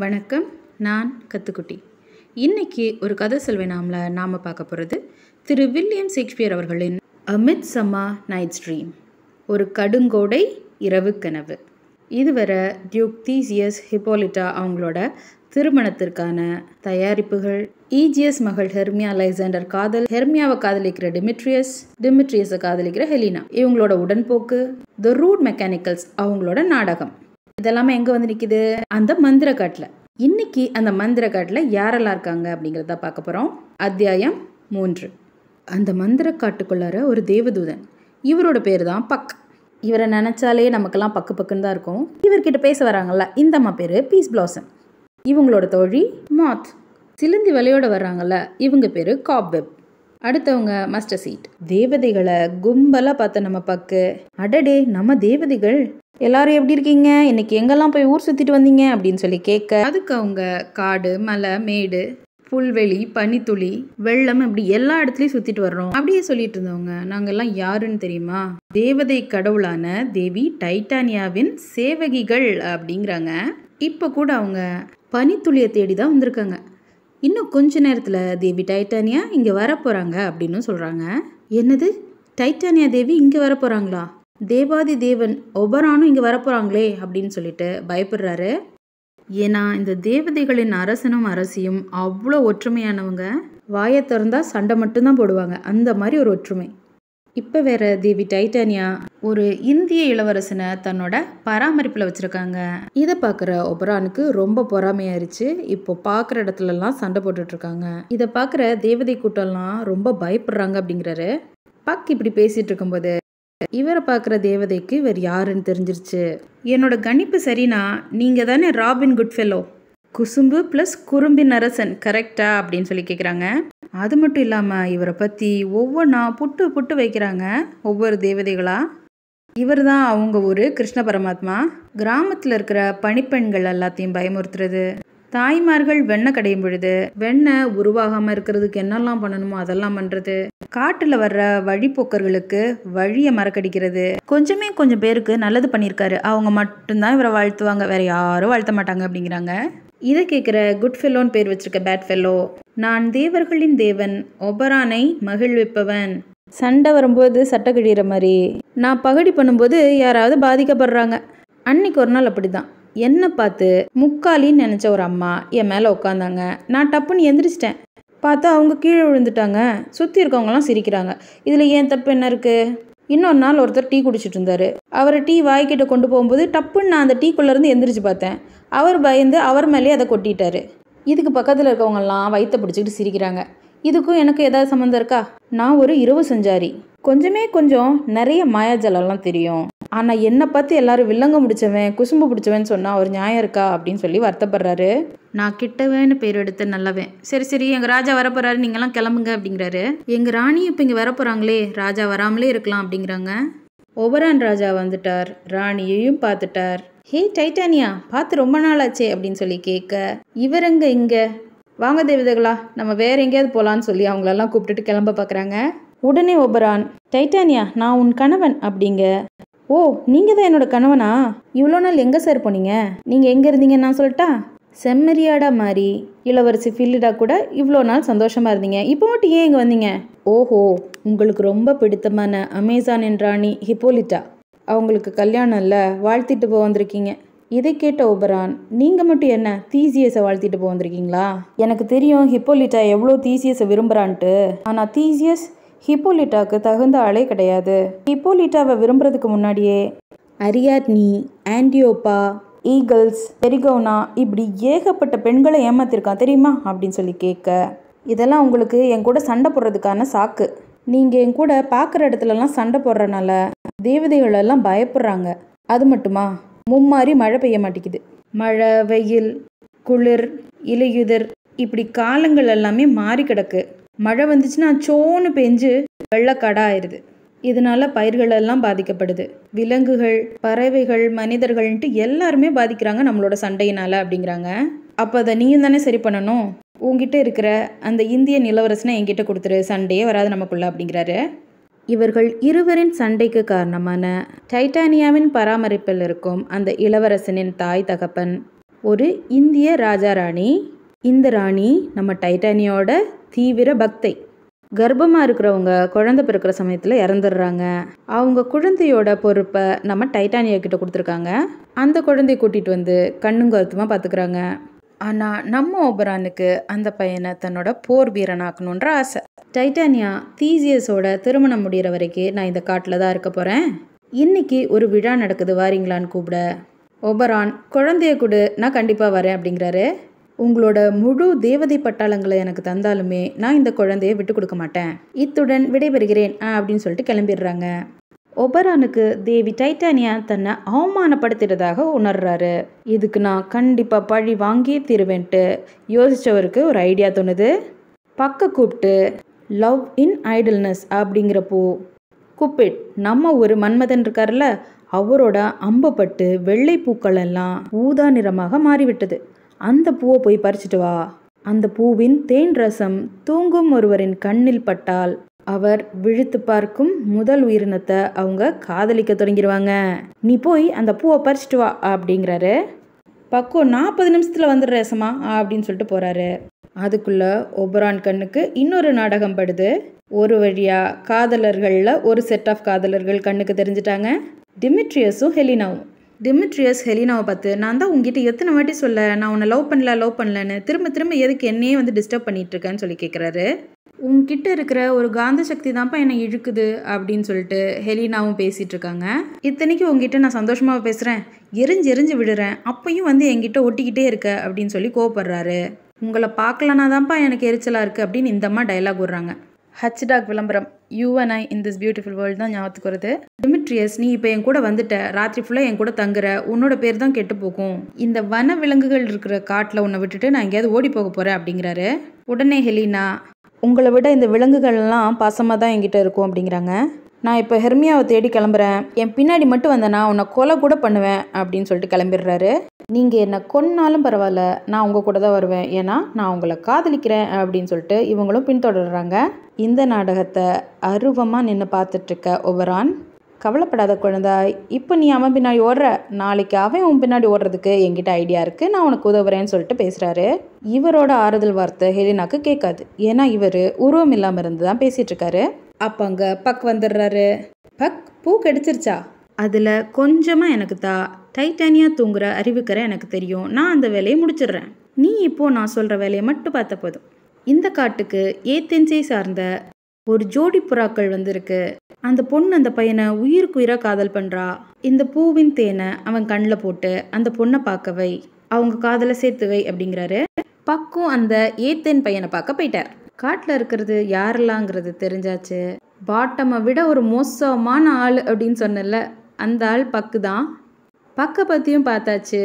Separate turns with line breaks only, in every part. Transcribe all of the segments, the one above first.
வணக்கம் நான் கத்துக்குட்டி இன்னைக்கு ஒரு கதை சொல்வே நாமல நாம் பார்க்க போகிறது திரு வில்லியம் ஷேக்ஸ்பியர் அவர்களின் அமித் சம்மா நைட் ஸ்ட்ரீம் ஒரு கடுங்கோடை இரவு கனவு இதுவரை டியூக் தீசியஸ் ஹிப்போலிட்டா அவங்களோட திருமணத்திற்கான தயாரிப்புகள் ஈஜிஎஸ் மகள் ஹெர்மியா அலெக்சாண்டர் காதல் ஹெர்மியாவை காதலிக்கிற டிமிட்ரியஸ் டிமிட்ரியஸை காதலிக்கிற ஹெலினா இவங்களோட உடன்போக்கு த ரூட் மெக்கானிக்கல்ஸ் அவங்களோட நாடகம் இதெல்லாமே எங்கே வந்து நிற்கிது அந்த மந்திர காட்டுல இன்னைக்கு அந்த மந்திர காட்டுல யாரெல்லாம் இருக்காங்க அப்படிங்கிறத பார்க்க போகிறோம் அத்தியாயம் மூன்று அந்த மந்திர காட்டுக்குள்ளார ஒரு தேவதூதன் இவரோட பேர் தான் பக் இவரை நினச்சாலே நமக்கெல்லாம் பக்கு பக்குன்னு தான் இருக்கும் இவர்கிட்ட பேச வராங்கல்ல இந்த அம்மா பேர் பீஸ் பிளாசம் இவங்களோட தோழி மாத் சிலந்தி வலையோட வர்றாங்கல்ல இவங்க பேர் காப்வெப் அடுத்தவங்க மஸ்டர் சீட் தேவதைகளை கும்பலாக பார்த்த நம்ம பக்கு அடடே நம்ம தேவதைகள் எல்லாரும் எப்படி இருக்கீங்க இன்னைக்கு எங்கெல்லாம் போய் ஊர் சுற்றிட்டு வந்தீங்க அப்படின்னு சொல்லி கேட்க அதுக்கு அவங்க காடு மலை மேடு புல்வெளி பனித்துளி வெள்ளம் இப்படி எல்லா இடத்துலையும் சுற்றிட்டு வர்றோம் அப்படியே சொல்லிட்டு இருந்தவங்க நாங்கள்லாம் யாருன்னு தெரியுமா தேவதை கடவுளான தேவி டைட்டானியாவின் சேவகிகள் அப்படிங்கிறாங்க இப்போ கூட அவங்க பனித்துளியை தேடி தான் வந்திருக்காங்க இன்னும் கொஞ்ச நேரத்தில் தேவி டைட்டானியா இங்கே வரப்போகிறாங்க அப்படின்னு சொல்கிறாங்க என்னது டைட்டானியா தேவி இங்கே வரப்போகிறாங்களா தேவாதி தேவன் ஒபரானும் இங்கே வரப்போகிறாங்களே அப்படின்னு சொல்லிட்டு பயப்படுறாரு ஏன்னா இந்த தேவதைகளின் அரசனும் அரசியும் அவ்வளோ ஒற்றுமையானவங்க வாயை திறந்தால் சண்டை மட்டும்தான் போடுவாங்க அந்த மாதிரி ஒரு ஒற்றுமை இப்போ வேறு தேவி டைட்டானியா ஒரு இந்திய இளவரசனை தன்னோட பராமரிப்பில் வச்சுருக்காங்க இதை பார்க்குற ஒபரானுக்கு ரொம்ப பொறாமையாயிருச்சு இப்போ பார்க்குற இடத்துலலாம் சண்டை போட்டுட்ருக்காங்க இதை பார்க்குற தேவதை கூட்டம்லாம் ரொம்ப பயப்படுறாங்க அப்படிங்கிறாரு பக் இப்படி பேசிகிட்டு இருக்கும்போது இவரை பார்க்குற தேவதைக்கு இவர் யாருன்னு தெரிஞ்சிருச்சு என்னோட கணிப்பு சரினா நீங்கள் தானே ராபின் குட்ஃபெல்லோ குசும்பு ப்ளஸ் குறும்பி நரசன் கரெக்டா அப்படின்னு சொல்லி கேட்குறாங்க அது மட்டும் இல்லாமல் இவரை பற்றி ஒவ்வொன்றா புட்டு புட்டு வைக்கிறாங்க ஒவ்வொரு தேவதைகளாக இவர் தான் அவங்க ஒரு கிருஷ்ண பரமாத்மா கிராமத்தில் இருக்கிற பணிப்பெண்கள் எல்லாத்தையும் பயமுறுத்துறது தாய்மார்கள் வெண்ணெய் கடையும் பொழுது வெண்ணெய் உருவாகாமல் இருக்கிறதுக்கு என்னெல்லாம் பண்ணணுமோ அதெல்லாம் பண்ணுறது காட்டில் வர்ற வழிப்போக்கர்களுக்கு வழியை மறக்கடிக்கிறது கொஞ்சமே கொஞ்சம் பேருக்கு நல்லது பண்ணியிருக்காரு அவங்க மட்டும்தான் இவரை வாழ்த்துவாங்க வேற யாரும் வாழ்த்த மாட்டாங்க அப்படிங்கிறாங்க இதை கேட்குற குட் ஃபெல்லோன்னு பேர் வச்சிருக்க பேட் ஃபெல்லோ நான் தேவர்களின் தேவன் ஒபரானை மகிழ்விப்பவன் சண்டை வரும்போது சட்டை கிழிகிற மாதிரி நான் பகடி பண்ணும்போது யாராவது பாதிக்கப்படுறாங்க அன்னைக்கு ஒரு நாள் அப்படி தான் என்னை பார்த்து முக்காலின்னு நினச்ச ஒரு அம்மா என் மேலே உட்காந்தாங்க நான் டப்புன்னு எந்திரிச்சிட்டேன் பார்த்தா அவங்க கீழே விழுந்துட்டாங்க சுற்றி இருக்கவங்கலாம் சிரிக்கிறாங்க இதில் ஏன் தப்பு என்ன இருக்குது இன்னொரு நாள் ஒருத்தர் டீ குடிச்சிட்டு இருந்தார் அவர் டீ வாய்க்கிட்ட கொண்டு போகும்போது டப்புன்னு நான் அந்த டீக்குள்ளேருந்து எந்திரிச்சு பார்த்தேன் அவர் பயந்து அவர் மேலேயே அதை கொட்டிட்டாரு இதுக்கு பக்கத்தில் இருக்கவங்கெல்லாம் வயிற்ற பிடிச்சிக்கிட்டு சிரிக்கிறாங்க இதுக்கும் எனக்கு ஏதாவது சம்மந்தம் இருக்கா நான் ஒரு இரவு சஞ்சாரி கொஞ்சமே கொஞ்சம் நிறைய மாயாஜலம்லாம் தெரியும் ஆனால் என்னை பார்த்து எல்லாரும் வில்லங்க முடிச்சவன் குசும்பு பிடிச்சவன் சொன்னால் ஒரு நியாயம் இருக்கா அப்படின்னு சொல்லி வருத்தப்படுறாரு நான் கிட்டவேன்னு பேர் எடுத்து நல்லவன் சரி சரி எங்கள் ராஜா வரப்போறாரு நீங்களாம் கிளம்புங்க அப்படிங்கிறாரு எங்கள் ராணி இப்போ இங்கே வரப்போகிறாங்களே ராஜா வராமலே இருக்கலாம் அப்படிங்கிறாங்க ஒபரான் ராஜா வந்துட்டார் ராணியையும் பார்த்துட்டார் ஹே டைட்டானியா பார்த்து ரொம்ப நாள் ஆச்சே அப்படின்னு சொல்லி கேட்க இவருங்க இங்கே வாங்க தேவதைகளா நம்ம வேற எங்கேயாவது போகலான்னு சொல்லி அவங்களெல்லாம் கூப்பிட்டுட்டு கிளம்ப பார்க்குறாங்க உடனே ஒபரான் டைட்டானியா நான் உன் கணவன் அப்படிங்க ஓ நீங்கள் தான் என்னோட கணவனா இவ்வளோ நாள் எங்கே சார் போனீங்க நீங்கள் எங்கே இருந்தீங்க நான் சொல்லிட்டா செம்மறியாடா மாதிரி இளவரசி ஃபில்லிடா கூட இவ்வளோ நாள் சந்தோஷமாக இருந்தீங்க இப்போ மட்டும் ஏன் இங்கே வந்தீங்க ஓஹோ உங்களுக்கு ரொம்ப பிடித்தமான என் ராணி ஹிப்போலிட்டா அவங்களுக்கு கல்யாணம் இல்லை வாழ்த்திட்டு போக வந்திருக்கீங்க இதை கேட்ட ஒபரான் நீங்கள் மட்டும் என்ன தீசியஸை வாழ்த்திட்டு போந்திருக்கீங்களா எனக்கு தெரியும் ஹிப்போலிட்டா எவ்வளோ தீசியஸை விரும்புகிறான்ட்டு ஆனால் தீசியஸ் ஹிப்போலிட்டாவுக்கு தகுந்த ஆளே கிடையாது ஹிப்போலிட்டாவை விரும்புறதுக்கு முன்னாடியே அரியாட்னி ஆண்டியோப்பா ஈகிள்ஸ் பெரிகோனா இப்படி ஏகப்பட்ட பெண்களை ஏமாத்திருக்கான் தெரியுமா அப்படின்னு சொல்லி கேட்க இதெல்லாம் உங்களுக்கு என் கூட சண்டை போடுறதுக்கான சாக்கு நீங்கள் என் கூட பார்க்குற இடத்துலலாம் சண்டை போடுறனால தேவதைகளெல்லாம் பயப்படுறாங்க அது மட்டுமா மும்மாறி மழை பெய்ய மாட்டேங்குது மழை வெயில் குளிர் இலையுதிர் இப்படி காலங்கள் எல்லாமே மாறி கிடக்கு மழை வந்துச்சுன்னா சோன்னு பெஞ்சு வெள்ளக்காடா ஆயிடுது இதனால பயிர்கள் எல்லாம் பாதிக்கப்படுது விலங்குகள் பறவைகள் மனிதர்கள்ன்ட்டு எல்லாருமே பாதிக்கிறாங்க நம்மளோட சண்டையினால அப்படிங்கிறாங்க அப்போ அதை நீயும் தானே சரி பண்ணணும் உங்ககிட்ட இருக்கிற அந்த இந்திய நிலவரசனை என்கிட்ட கொடுத்துரு சண்டையே வராது நமக்குள்ள அப்படிங்கிறாரு இவர்கள் இருவரின் சண்டைக்கு காரணமான டைட்டானியாவின் பராமரிப்பில் இருக்கும் அந்த இளவரசனின் தாய் தகப்பன் ஒரு இந்திய ராஜா ராணி இந்த ராணி நம்ம டைட்டானியோட தீவிர பக்தை கர்ப்பமாக இருக்கிறவங்க குழந்தை பிறக்கிற சமயத்தில் இறந்துடுறாங்க அவங்க குழந்தையோட பொறுப்பை நம்ம டைட்டானியா கிட்ட கொடுத்துருக்காங்க அந்த குழந்தைய கூட்டிகிட்டு வந்து கண்ணுங்கருத்துமாக பார்த்துக்கிறாங்க ஆனால் நம்ம ஓபரானுக்கு அந்த பையனை தன்னோட போர் வீரனாக்கணுன்ற ஆசை டைட்டானியா தீசியஸோட திருமணம் முடிகிற வரைக்கும் நான் இந்த காட்டில் தான் இருக்க போகிறேன் இன்னைக்கு ஒரு விழா நடக்குது வாரீங்களான்னு கூப்பிட ஒபரான் குழந்தைய கொடு நான் கண்டிப்பாக வரேன் அப்படிங்கிறாரு உங்களோட முழு தேவதை பட்டாளங்களை எனக்கு தந்தாலுமே நான் இந்த குழந்தைய விட்டு கொடுக்க மாட்டேன் இத்துடன் விடைபெறுகிறேன் அப்படின்னு சொல்லிட்டு கிளம்பிடுறாங்க ஒபரானுக்கு தேவி டைட்டானியா தன்னை அவமானப்படுத்திட்டதாக உணர்றாரு இதுக்கு நான் கண்டிப்பாக பழி வாங்கி தீருவேன்ட்டு யோசித்தவருக்கு ஒரு ஐடியா தோணுது பக்க கூப்பிட்டு லவ் இன் ஐடல்னஸ் அப்படிங்கிறப்போ குப்பிட் நம்ம ஒரு மன்மதன் இருக்கார்ல அவரோட அம்பப்பட்டு வெள்ளை பூக்கள் எல்லாம் ஊதா நிறமாக மாறிவிட்டது அந்த பூவை போய் பறிச்சிட்டு வா அந்த பூவின் தேன் ரசம் தூங்கும் ஒருவரின் கண்ணில் பட்டால் அவர் விழுத்து பார்க்கும் முதல் உயிரினத்தை அவங்க காதலிக்க தொடங்கிடுவாங்க நீ போய் அந்த பூவை பறிச்சிட்டு வா அப்படிங்கிறாரு பக்கம் நாற்பது நிமிஷத்தில் வந்துடுற ரேசமா அப்படின்னு சொல்லிட்டு போகிறாரு அதுக்குள்ள ஒபரான் கண்ணுக்கு இன்னொரு நாடகம் படுது ஒரு வழியாக காதலர்களில் ஒரு செட் ஆஃப் காதலர்கள் கண்ணுக்கு தெரிஞ்சிட்டாங்க டிமிட்ரியஸும் ஹெலினாவும் டிமிட்ரியஸ் ஹெலினாவை பார்த்து நான் தான் உங்ககிட்ட எத்தனை வாட்டி சொல்ல நான் உன்னை லவ் பண்ணல லவ் பண்ணலன்னு திரும்ப திரும்ப எதுக்கு என்னையே வந்து டிஸ்டர்ப் பண்ணிகிட்ருக்கேன்னு சொல்லி கேட்குறாரு உங்ககிட்ட இருக்கிற ஒரு காந்த சக்தி தான்ப்பா என்னை இழுக்குது அப்படின்னு சொல்லிட்டு ஹெலினாவும் பேசிகிட்டு இருக்காங்க இத்தனைக்கு உங்ககிட்ட நான் சந்தோஷமாக பேசுகிறேன் எரிஞ்சு எரிஞ்சு விடுறேன் அப்பையும் வந்து என்கிட்ட ஒட்டிக்கிட்டே இருக்க அப்படின்னு சொல்லி கோவப்படுறாரு உங்களை பார்க்கலனா தான்ப்பா எனக்கு எரிச்சலாக இருக்குது அப்படின்னு இந்தம்மா டைலாக் விடுறாங்க ஹச் டாக் விளம்பரம் you and I in this beautiful world தான் ஞாபகத்துக்கு வருது டிமிட்ரியஸ் நீ இப்போ என் கூட வந்துட்ட ராத்திரி ஃபுல்லாக என் கூட தங்குற உன்னோட பேர் தான் கெட்டு போகும் இந்த வன விலங்குகள் இருக்கிற காட்டில் உன்னை விட்டுட்டு நான் எங்கேயாவது ஓடி போக போகிறேன் அப்படிங்கிறாரு உடனே ஹெலினா உங்களை விட இந்த விலங்குகள்லாம் பாசமாக தான் என்கிட்ட இருக்கும் அப்படிங்கிறாங்க நான் இப்போ ஹெர்மியாவை தேடி கிளம்புறேன் என் பின்னாடி மட்டும் வந்தேன்னா உன்னை கொலை கூட பண்ணுவேன் அப்படின்னு சொல்லிட்டு கிளம்பிடுறாரு நீங்கள் என்னை கொன்னாலும் பரவாயில்ல நான் உங்கள் கூட தான் வருவேன் ஏன்னா நான் உங்களை காதலிக்கிறேன் அப்படின்னு சொல்லிட்டு இவங்களும் பின்தொடர்றாங்க இந்த நாடகத்தை அருவமாக நின்று பார்த்துட்ருக்க ஒவரான் கவலைப்படாத குழந்தா இப்போ நீ அவன் பின்னாடி ஓடுற நாளைக்கு அவன் உன் பின்னாடி ஓடுறதுக்கு என்கிட்ட ஐடியா இருக்குது நான் உனக்கு உதவுறேன்னு சொல்லிட்டு பேசுகிறாரு இவரோட ஆறுதல் வார்த்தை ஹெலினாக்கு கேட்காது ஏன்னா இவர் உருவம் இல்லாமல் இருந்து தான் பேசிகிட்ருக்காரு அப்போ அங்கே பக் வந்துடுறாரு பக் பூ கெடிச்சிருச்சா அதில் கொஞ்சமாக எனக்கு தா டைட்டானியாக தூங்குற அறிவிக்கிற எனக்கு தெரியும் நான் அந்த வேலையை முடிச்சிடுறேன் நீ இப்போது நான் சொல்கிற வேலையை மட்டும் பார்த்த போதும் இந்த காட்டுக்கு ஏத்தெஞ்சை சார்ந்த ஒரு ஜோடி புறாக்கள் வந்திருக்கு அந்த பொண்ணு அந்த பையனை உயிருக்குயிராக காதல் பண்ணுறா இந்த பூவின் தேனை அவன் கண்ணில் போட்டு அந்த பொண்ணை பார்க்கவை அவங்க காதலை சேர்த்துவை அப்படிங்கிறாரு பக்கம் அந்த ஏத்தேன் பையனை பார்க்க போயிட்டார் காட்டில் இருக்கிறது யாரெல்லாங்கிறது தெரிஞ்சாச்சு பாட்டமை விட ஒரு மோசமான ஆள் அப்படின்னு சொன்னல அந்த ஆள் பக்கு தான் பக்கை பற்றியும் பார்த்தாச்சு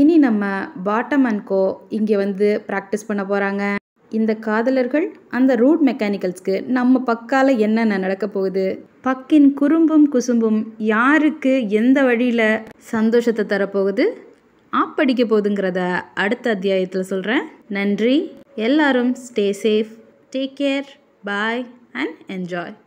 இனி நம்ம பாட்டம் அண்ட் கோ இங்கே வந்து ப்ராக்டிஸ் பண்ண போகிறாங்க இந்த காதலர்கள் அந்த ரூட் மெக்கானிக்கல்ஸ்க்கு நம்ம பக்கால என்னென்ன நடக்க போகுது பக்கின் குறும்பும் குசும்பும் யாருக்கு எந்த வழியில் சந்தோஷத்தை தரப்போகுது ஆப்படிக்க போகுதுங்கிறத அடுத்த அத்தியாயத்தில் சொல்கிறேன் நன்றி எல்லாரும் stay safe take care bye and enjoy